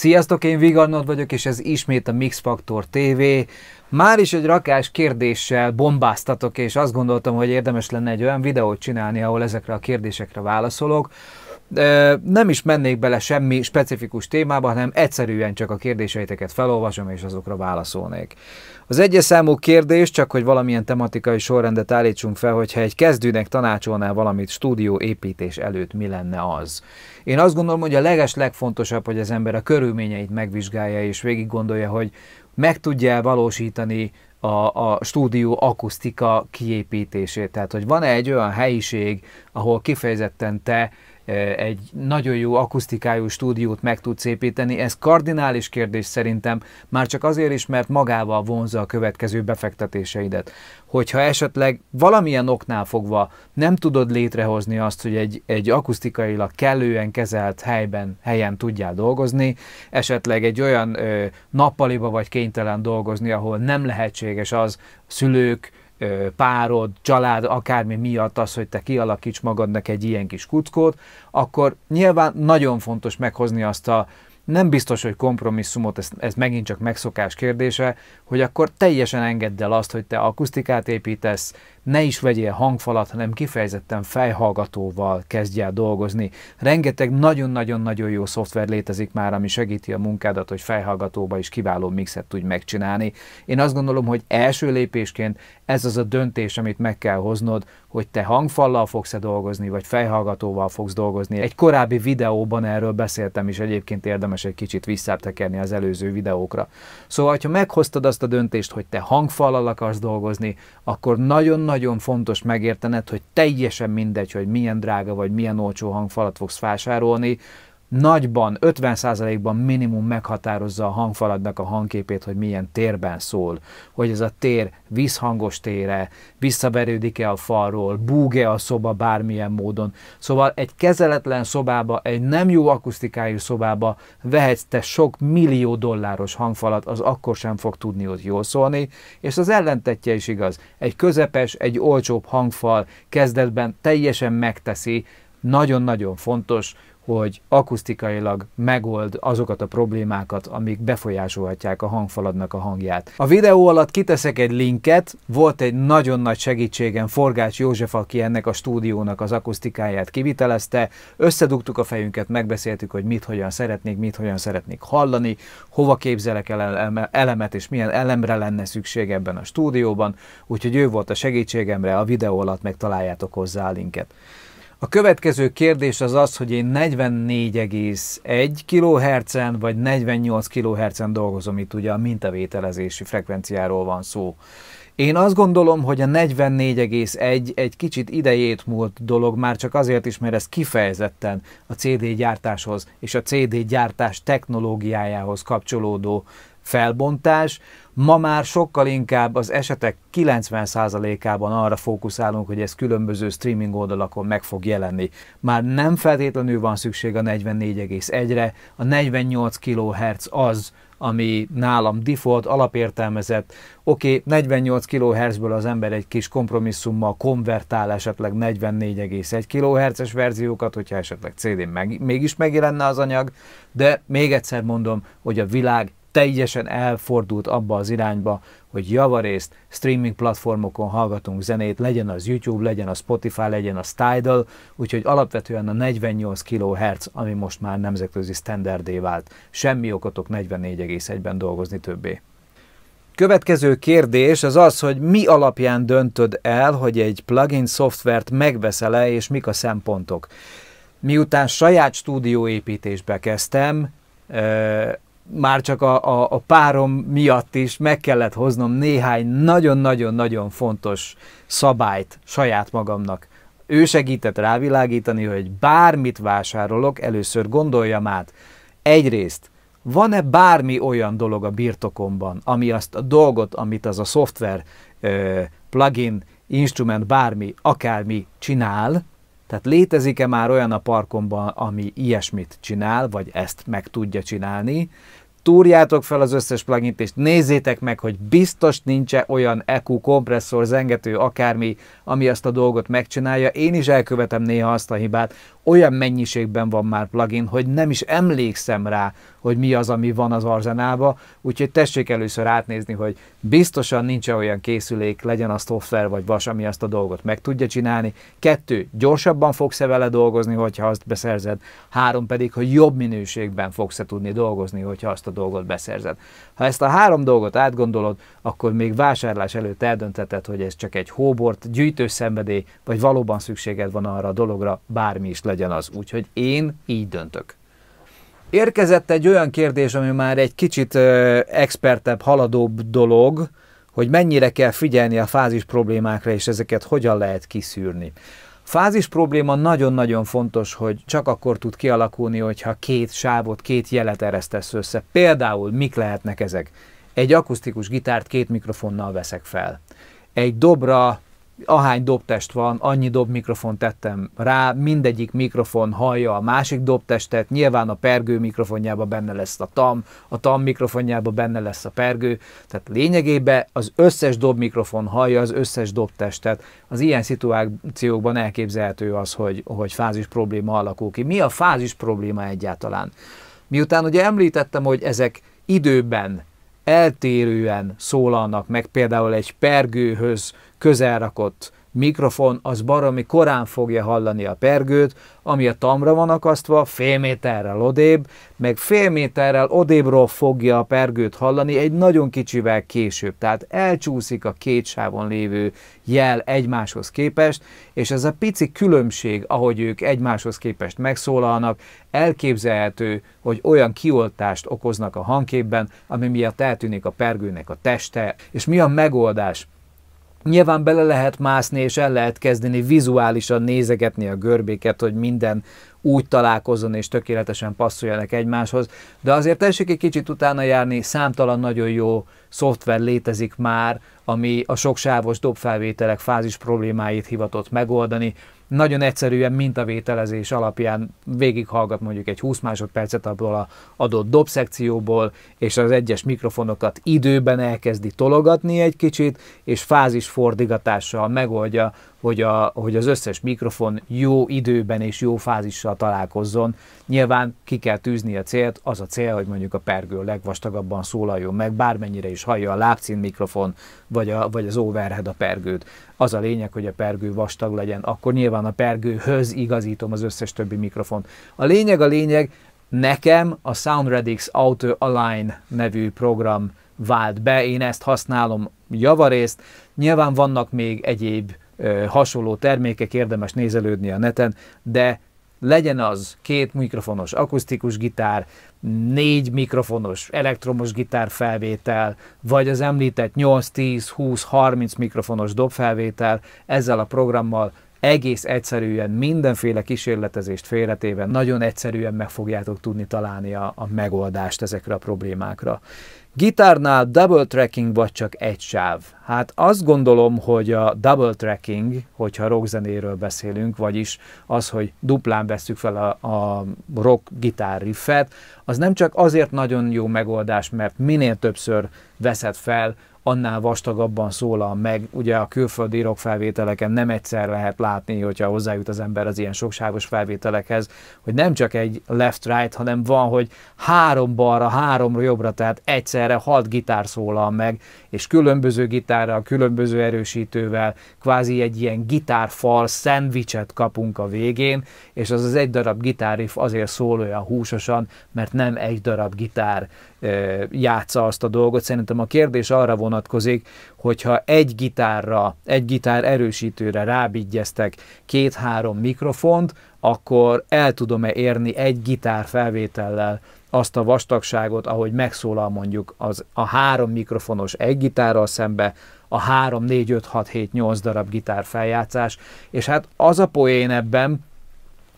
Sziasztok, én Vigarnod vagyok, és ez ismét a Mix Factor TV. Már is egy rakás kérdéssel bombáztatok, és azt gondoltam, hogy érdemes lenne egy olyan videót csinálni, ahol ezekre a kérdésekre válaszolok. Nem is mennék bele semmi specifikus témába, hanem egyszerűen csak a kérdéseiteket felolvasom és azokra válaszolnék. Az egyes számú kérdés, csak hogy valamilyen tematikai sorrendet állítsunk fel, hogyha egy kezdőnek tanácsolnál valamit stúdió építés előtt, mi lenne az? Én azt gondolom, hogy a leges legfontosabb, hogy az ember a körülményeit megvizsgálja és végig gondolja, hogy meg tudja -e valósítani a, a stúdió akusztika kiépítését. Tehát, hogy van-e egy olyan helyiség, ahol kifejezetten te egy nagyon jó akusztikájú stúdiót meg tudsz építeni. Ez kardinális kérdés szerintem, már csak azért is, mert magával vonza a következő befektetéseidet. Hogyha esetleg valamilyen oknál fogva nem tudod létrehozni azt, hogy egy, egy akusztikailag kellően kezelt helyben, helyen tudjál dolgozni, esetleg egy olyan ö, nappaliba vagy kénytelen dolgozni, ahol nem lehetséges az szülők, párod, család, akármi miatt az, hogy te kialakíts magadnak egy ilyen kis kuckót, akkor nyilván nagyon fontos meghozni azt a nem biztos, hogy kompromisszumot, ez, ez megint csak megszokás kérdése, hogy akkor teljesen engedd el azt, hogy te akusztikát építesz, ne is vegyél hangfalat, hanem kifejezetten fejhallgatóval kezdj el dolgozni. Rengeteg nagyon-nagyon-nagyon jó szoftver létezik már, ami segíti a munkádat, hogy fejhallgatóba is kiváló mixet tudj megcsinálni. Én azt gondolom, hogy első lépésként ez az a döntés, amit meg kell hoznod, hogy te hangfallal fogsz-e dolgozni, vagy fejhallgatóval fogsz dolgozni. Egy korábbi videóban erről beszéltem is, egyébként érdemes egy kicsit visszátekerni az előző videókra. Szóval, ha meghoztad azt a döntést, hogy te hangfallal akarsz dolgozni, akkor nagyon nagyon fontos megértened, hogy teljesen mindegy, hogy milyen drága vagy milyen olcsó hangfalat fogsz vásárolni, nagyban, 50%-ban minimum meghatározza a hangfaladnak a hangképét, hogy milyen térben szól, hogy ez a tér vízhangos tére, visszaverődik-e a falról, búge a szoba bármilyen módon. Szóval egy kezeletlen szobába, egy nem jó akusztikájú szobába vehetsz te sok millió dolláros hangfalat, az akkor sem fog tudni ott jól szólni, és az ellentetje is igaz. Egy közepes, egy olcsóbb hangfal kezdetben teljesen megteszi, nagyon-nagyon fontos, hogy akusztikailag megold azokat a problémákat, amik befolyásolhatják a hangfaladnak a hangját. A videó alatt kiteszek egy linket, volt egy nagyon nagy segítségem Forgács József, aki ennek a stúdiónak az akusztikáját kivitelezte, összedugtuk a fejünket, megbeszéltük, hogy mit hogyan szeretnék, mit hogyan szeretnék hallani, hova képzelek el elemet, és milyen elemre lenne szükség ebben a stúdióban, úgyhogy ő volt a segítségemre, a videó alatt megtaláljátok hozzá a linket. A következő kérdés az az, hogy én 44,1 kHz-en vagy 48 kHz-en dolgozom, itt ugye a mintavételezési frekvenciáról van szó. Én azt gondolom, hogy a 44,1 egy kicsit idejét múlt dolog, már csak azért is, mert ez kifejezetten a CD gyártáshoz és a CD gyártás technológiájához kapcsolódó felbontás. Ma már sokkal inkább az esetek 90%-ában arra fókuszálunk, hogy ez különböző streaming oldalakon meg fog jelenni. Már nem feltétlenül van szükség a 44,1-re, a 48 kHz az, ami nálam default, alapértelmezett, oké, okay, 48 kHz-ből az ember egy kis kompromisszummal konvertál esetleg 44,1 kHz-es verziókat, hogyha esetleg CD-n meg, mégis megjelenne az anyag, de még egyszer mondom, hogy a világ teljesen elfordult abba az irányba, hogy javarészt streaming platformokon hallgatunk zenét, legyen az YouTube, legyen a Spotify, legyen a Tidal, úgyhogy alapvetően a 48 kHz, ami most már nemzetközi standardé vált. Semmi okotok 44,1-ben dolgozni többé. Következő kérdés az az, hogy mi alapján döntöd el, hogy egy plugin szoftvert megveszel-e, és mik a szempontok. Miután saját stúdióépítésbe kezdtem, már csak a, a, a párom miatt is meg kellett hoznom néhány nagyon-nagyon-nagyon fontos szabályt saját magamnak. Ő segített rávilágítani, hogy bármit vásárolok, először gondoljam át. Egyrészt, van-e bármi olyan dolog a birtokomban, ami azt a dolgot, amit az a szoftver, plugin, instrument, bármi, akármi csinál, tehát létezik-e már olyan a parkomban, ami ilyesmit csinál, vagy ezt meg tudja csinálni, túrjátok fel az összes plugin és nézzétek meg, hogy biztos nincs -e olyan EQ kompresszor, zengető, akármi, ami azt a dolgot megcsinálja. Én is elkövetem néha azt a hibát. Olyan mennyiségben van már plugin, hogy nem is emlékszem rá, hogy mi az, ami van az arzenába, úgyhogy tessék először átnézni, hogy biztosan nincs -e olyan készülék, legyen az toffer vagy vas, ami azt a dolgot meg tudja csinálni. Kettő, gyorsabban fogsz-e vele dolgozni, hogyha azt beszerzed. Három pedig, hogy jobb minőségben fogsz-e tudni dolgozni, hogyha azt a a dolgot beszerzed. Ha ezt a három dolgot átgondolod, akkor még vásárlás előtt eldöntheted, hogy ez csak egy hóbort, gyűjtőszenvedély, vagy valóban szükséged van arra a dologra, bármi is legyen az. Úgyhogy én így döntök. Érkezett egy olyan kérdés, ami már egy kicsit ö, expertebb, haladóbb dolog, hogy mennyire kell figyelni a fázis problémákra, és ezeket hogyan lehet kiszűrni fázis probléma nagyon-nagyon fontos, hogy csak akkor tud kialakulni, hogyha két sávot, két jelet eresztesz össze. Például mik lehetnek ezek? Egy akusztikus gitárt két mikrofonnal veszek fel. Egy dobra ahány dobtest van, annyi dob mikrofon tettem rá, mindegyik mikrofon hallja a másik dobtestet, nyilván a pergő mikrofonjában benne lesz a tam, a tam mikrofonjában benne lesz a pergő, tehát lényegében az összes dob mikrofon hallja az összes dobtestet. Az ilyen szituációkban elképzelhető az, hogy, hogy fázis probléma alakul ki. Mi a fázis probléma egyáltalán? Miután ugye említettem, hogy ezek időben eltérően szólalnak meg például egy pergőhöz közelrakott mikrofon az baromi korán fogja hallani a pergőt, ami a tamra van akasztva, fél méterrel odébb, meg fél méterrel odébbról fogja a pergőt hallani egy nagyon kicsivel később. Tehát elcsúszik a két sávon lévő jel egymáshoz képest, és ez a pici különbség, ahogy ők egymáshoz képest megszólalnak, elképzelhető, hogy olyan kioltást okoznak a hangképben, ami miatt eltűnik a pergőnek a teste. És mi a megoldás? Nyilván bele lehet mászni, és el lehet kezdeni vizuálisan nézegetni a görbéket, hogy minden úgy találkozzon és tökéletesen passzoljanak egymáshoz, de azért tessék egy kicsit utána járni, számtalan nagyon jó szoftver létezik már, ami a soksávos dobfelvételek fázis problémáit hivatott megoldani, nagyon egyszerűen mintavételezés alapján végighallgat mondjuk egy 20 másodpercet abból a adott dobszekcióból, és az egyes mikrofonokat időben elkezdi tologatni egy kicsit, és fordigatással megoldja hogy, a, hogy az összes mikrofon jó időben és jó fázissal találkozzon. Nyilván ki kell tűzni a célt, az a cél, hogy mondjuk a pergő legvastagabban szólaljon meg, bármennyire is hallja a lábcín mikrofon, vagy, a, vagy az overhead a pergőt. Az a lényeg, hogy a pergő vastag legyen, akkor nyilván a pergőhöz igazítom az összes többi mikrofont. A lényeg a lényeg, nekem a Soundredix Auto Align nevű program vált be, én ezt használom javarészt. Nyilván vannak még egyéb hasonló termékek, érdemes nézelődni a neten, de legyen az két mikrofonos akusztikus gitár, négy mikrofonos elektromos gitár felvétel, vagy az említett 8, 10, 20, 30 mikrofonos dobfelvétel, ezzel a programmal egész egyszerűen mindenféle kísérletezést félretéve nagyon egyszerűen meg fogjátok tudni találni a, a megoldást ezekre a problémákra. Gitárnál double tracking vagy csak egy sáv? Hát azt gondolom, hogy a double tracking, hogyha rockzenéről beszélünk, vagyis az, hogy duplán veszük fel a, a rock gitár riffet, az nem csak azért nagyon jó megoldás, mert minél többször veszed fel, annál vastagabban szólal meg. Ugye a külföldi felvételeken nem egyszer lehet látni, hogyha hozzájut az ember az ilyen sokságos felvételekhez, hogy nem csak egy left-right, hanem van, hogy három balra, három jobbra, tehát egyszerre hat gitár szólal meg, és különböző gitárral, különböző erősítővel, kvázi egy ilyen gitárfal szendvicset kapunk a végén, és az az egy darab gitárif azért szól olyan húsosan, mert nem egy darab gitár játsza azt a dolgot. Szerintem a kérdés arra vonatkozik, hogyha egy gitárra, egy gitár erősítőre rábígyeztek két-három mikrofont, akkor el tudom-e érni egy gitár felvétellel azt a vastagságot, ahogy megszólal mondjuk az, a három mikrofonos egy gitárral szembe, a 3, 4, 5, 6, 7, 8 darab gitár feljátszás, és hát az a poén ebben,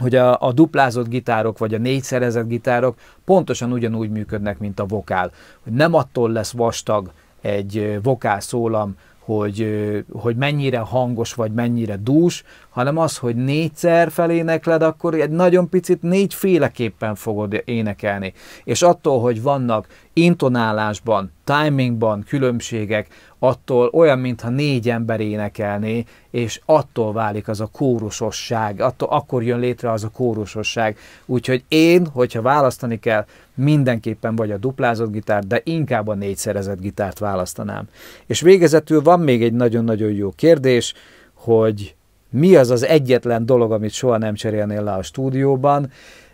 hogy a, a duplázott gitárok vagy a négyszerezett gitárok pontosan ugyanúgy működnek, mint a vokál. Hogy nem attól lesz vastag egy vokál szólam, hogy, hogy mennyire hangos vagy mennyire dús, hanem az, hogy négyszer felénekled, akkor egy nagyon picit négyféleképpen fogod énekelni. És attól, hogy vannak intonálásban, timingban különbségek, attól olyan, mintha négy ember énekelné, és attól válik az a kórusosság, attól akkor jön létre az a kórusosság. Úgyhogy én, hogyha választani kell, mindenképpen vagy a duplázott gitárt, de inkább a négyszerezett gitárt választanám. És végezetül van még egy nagyon-nagyon jó kérdés, hogy mi az az egyetlen dolog, amit soha nem cserélnél le a stúdióban.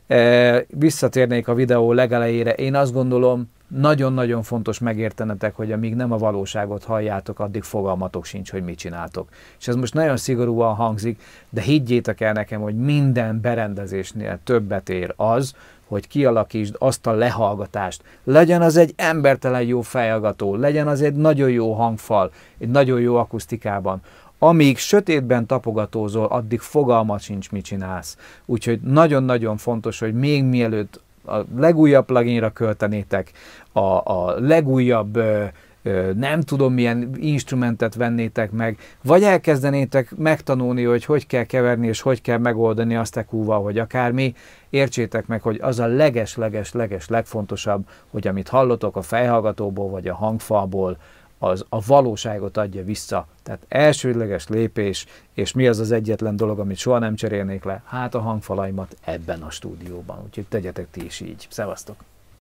E, visszatérnék a videó legelejére. Én azt gondolom, nagyon-nagyon fontos megértenetek, hogy amíg nem a valóságot halljátok, addig fogalmatok sincs, hogy mit csináltok. És ez most nagyon szigorúan hangzik, de higgyétek el nekem, hogy minden berendezésnél többet ér az, hogy kialakítsd azt a lehallgatást. Legyen az egy embertelen jó fejhallgató, legyen az egy nagyon jó hangfal, egy nagyon jó akusztikában amíg sötétben tapogatózol, addig fogalma sincs, mit csinálsz. Úgyhogy nagyon-nagyon fontos, hogy még mielőtt a legújabb pluginra költenétek, a, a legújabb ö, nem tudom milyen instrumentet vennétek meg, vagy elkezdenétek megtanulni, hogy hogy kell keverni és hogy kell megoldani azt ekúval, hogy akármi, értsétek meg, hogy az a leges-leges-leges legfontosabb, hogy amit hallotok a fejhallgatóból vagy a hangfalból, az a valóságot adja vissza. Tehát elsődleges lépés, és mi az az egyetlen dolog, amit soha nem cserélnék le? Hát a hangfalaimat ebben a stúdióban. Úgyhogy tegyetek ti is így. Szevasztok!